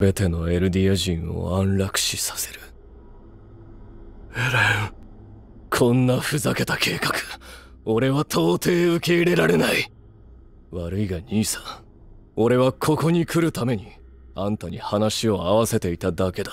ベてのエルディア人を安楽死させるエレンこんなふざけた計画俺は到底受け入れられない悪いが兄さん俺はここに来るためにあんたに話を合わせていただけだ